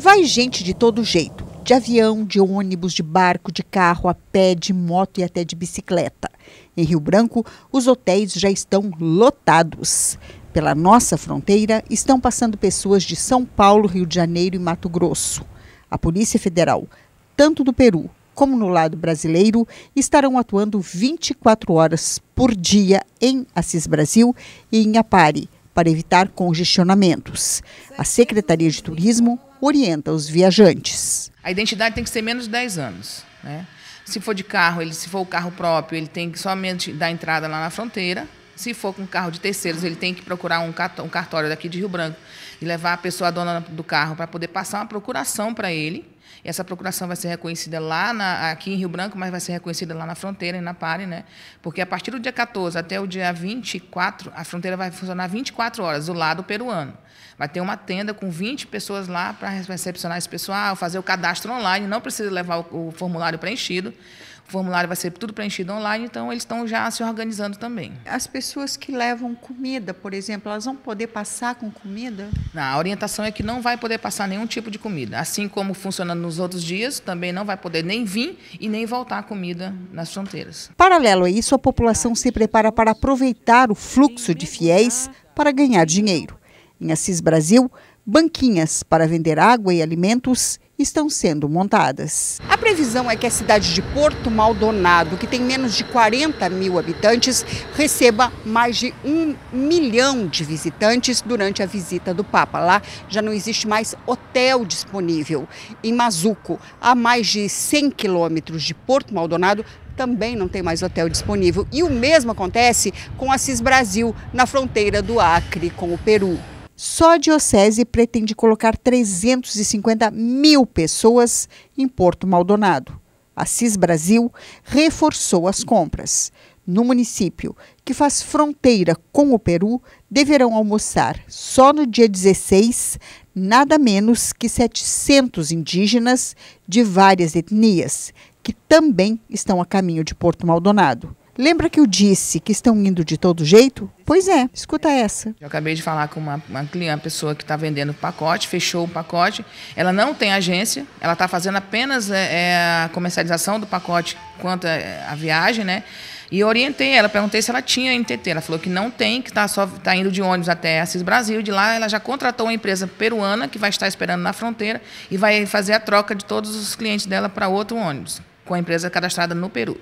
Vai gente de todo jeito: de avião, de ônibus, de barco, de carro, a pé, de moto e até de bicicleta. Em Rio Branco, os hotéis já estão lotados. Pela nossa fronteira, estão passando pessoas de São Paulo, Rio de Janeiro e Mato Grosso. A Polícia Federal, tanto do Peru como no lado brasileiro, estarão atuando 24 horas por dia em Assis Brasil e em Apari para evitar congestionamentos. A Secretaria de Turismo orienta os viajantes. A identidade tem que ser menos de 10 anos. Né? Se for de carro, ele, se for o carro próprio, ele tem que somente dar entrada lá na fronteira. Se for com carro de terceiros, ele tem que procurar um cartório daqui de Rio Branco e levar a pessoa, a dona do carro, para poder passar uma procuração para ele essa procuração vai ser reconhecida lá na, aqui em Rio Branco, mas vai ser reconhecida lá na fronteira, em Napare, né? Porque a partir do dia 14 até o dia 24, a fronteira vai funcionar 24 horas do lado peruano. Vai ter uma tenda com 20 pessoas lá para recepcionar esse pessoal, fazer o cadastro online, não precisa levar o, o formulário preenchido. O formulário vai ser tudo preenchido online, então eles estão já se organizando também. As pessoas que levam comida, por exemplo, elas vão poder passar com comida? Não, a orientação é que não vai poder passar nenhum tipo de comida. Assim como funcionando nos outros dias também não vai poder nem vir e nem voltar comida nas fronteiras. Paralelo a isso, a população se prepara para aproveitar o fluxo de fiéis para ganhar dinheiro. Em Assis Brasil, banquinhas para vender água e alimentos estão sendo montadas. A previsão é que a cidade de Porto Maldonado, que tem menos de 40 mil habitantes, receba mais de um milhão de visitantes durante a visita do Papa. Lá já não existe mais hotel disponível. Em Mazuco, a mais de 100 quilômetros de Porto Maldonado, também não tem mais hotel disponível. E o mesmo acontece com Assis Brasil, na fronteira do Acre com o Peru. Só a diocese pretende colocar 350 mil pessoas em Porto Maldonado. A CIS Brasil reforçou as compras. No município, que faz fronteira com o Peru, deverão almoçar só no dia 16 nada menos que 700 indígenas de várias etnias, que também estão a caminho de Porto Maldonado. Lembra que eu disse que estão indo de todo jeito? Pois é, escuta essa. Eu acabei de falar com uma, uma cliente, uma pessoa que está vendendo pacote, fechou o pacote. Ela não tem agência, ela está fazendo apenas é, é, a comercialização do pacote quanto à viagem, né? E orientei ela, perguntei se ela tinha NTT. Ela falou que não tem, que está só tá indo de ônibus até Assis Brasil. De lá, ela já contratou uma empresa peruana que vai estar esperando na fronteira e vai fazer a troca de todos os clientes dela para outro ônibus, com a empresa cadastrada no Peru.